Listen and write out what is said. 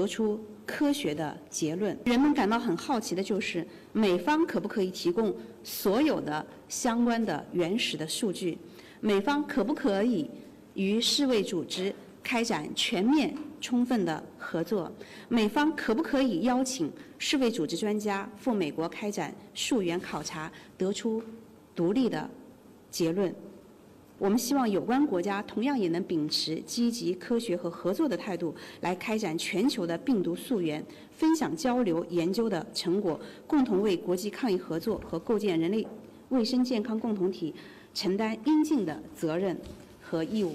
得出科学的结论。人们感到很好奇的就是，美方可不可以提供所有的相关的原始的数据？美方可不可以与世卫组织开展全面、充分的合作？美方可不可以邀请世卫组织专家赴美国开展溯源考察，得出独立的结论？我们希望有关国家同样也能秉持积极、科学和合作的态度，来开展全球的病毒溯源、分享、交流研究的成果，共同为国际抗疫合作和构建人类卫生健康共同体承担应尽的责任和义务。